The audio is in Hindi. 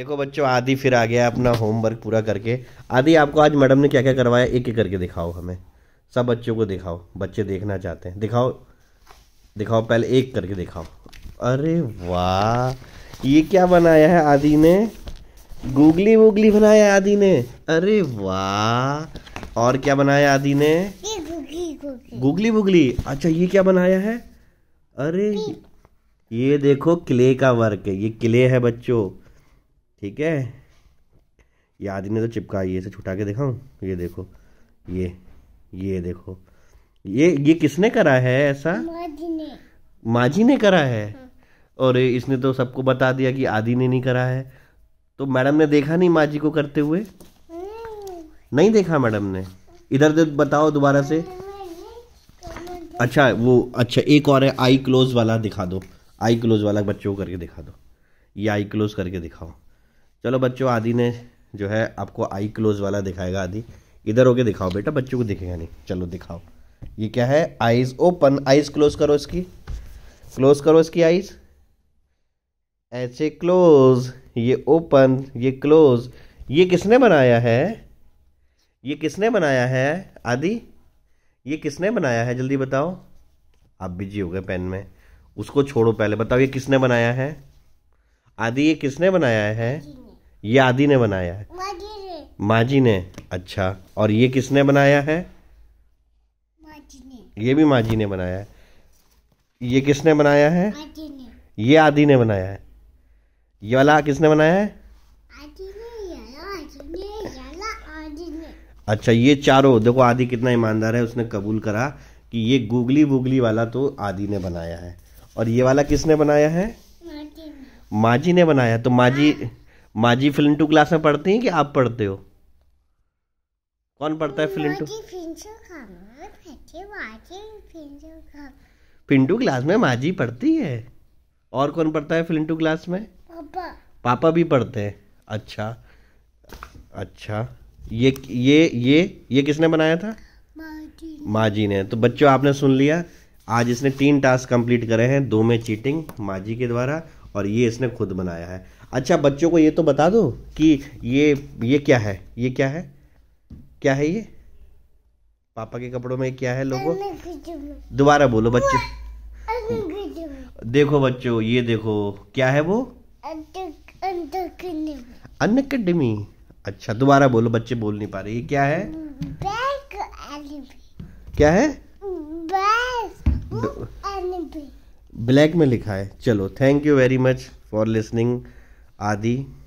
देखो बच्चों आदि फिर आ गया अपना होमवर्क पूरा करके आदि आपको आज मैडम ने क्या क्या करवाया एक एक करके दिखाओ हमें सब बच्चों को दिखाओ बच्चे देखना चाहते हैं दिखाओ दिखाओ पहले एक करके दिखाओ अरे वाह ये क्या बनाया है आदि ने गूगली वूगली बनाया आदि ने अरे वाह और क्या बनाया आदि ने गूगली वूगली अच्छा ये क्या बनाया है अरे ये देखो किले का वर्क है ये किले है बच्चों ठीक है ये आदमी ने तो चिपका ये से छुटा के दिखाऊं ये देखो ये ये देखो ये ये किसने करा है ऐसा माँ जी ने करा है हाँ। और इसने तो सबको बता दिया कि आदि ने नहीं करा है तो मैडम ने देखा नहीं माँ जी को करते हुए नहीं देखा मैडम ने इधर उधर बताओ दोबारा से अच्छा वो अच्छा एक और है आई क्लोज वाला दिखा दो आई क्लोज वाला बच्चों को करके दिखा दो ये आई क्लोज करके दिखाओ चलो बच्चों आदि ने जो है आपको आई क्लोज वाला दिखाएगा आदि इधर होके दिखाओ बेटा बच्चों को दिखेगा नहीं चलो दिखाओ ये क्या है आईज ओपन आईज क्लोज करो इसकी क्लोज करो इसकी आईज ऐसे क्लोज ये ओपन ये क्लोज ये किसने बनाया है ये किसने बनाया है आदि ये किसने बनाया है जल्दी बताओ आप बिजी हो गए पेन में उसको छोड़ो पहले बताओ ये किसने बनाया है आदि ये किसने बनाया है ये आदि ने बनाया है माँ जी ने अच्छा और ये किसने बनाया है ये भी माँ जी ने बनाया है ये किसने बनाया है ये आदि ने बनाया है ये वाला किसने बनाया है अच्छा ये चारों देखो आदि कितना ईमानदार है उसने कबूल करा कि ये गूगली वूगली वाला तो आदि ने बनाया है और ये वाला किसने बनाया है माजी ने बनाया तो माजी माजी फिल्म टू क्लास में पढ़ती हैं कि आप पढ़ते हो कौन पढ़ता है फिल्म टू पिंटू क्लास में माजी पढ़ती है और कौन पढ़ता है फिल्म टू क्लास में पापा पापा भी पढ़ते हैं अच्छा अच्छा ये ये ये ये किसने बनाया था माँ जी ने तो बच्चों आपने सुन लिया आज इसने तीन टास्क कंप्लीट करे हैं दो में चीटिंग माजी के द्वारा और ये इसने खुद बनाया है अच्छा बच्चों को ये तो बता दो कि ये ये क्या है ये क्या है क्या है ये पापा के कपड़ों में क्या है लोगों दोबारा बोलो बच्चे देखो बच्चों ये देखो क्या है वो अनकेडमी अच्छा दोबारा बोलो बच्चे बोल नहीं पा रहे ये क्या है क्या है ब्लैक में लिखा है चलो thank you very much for listening आदि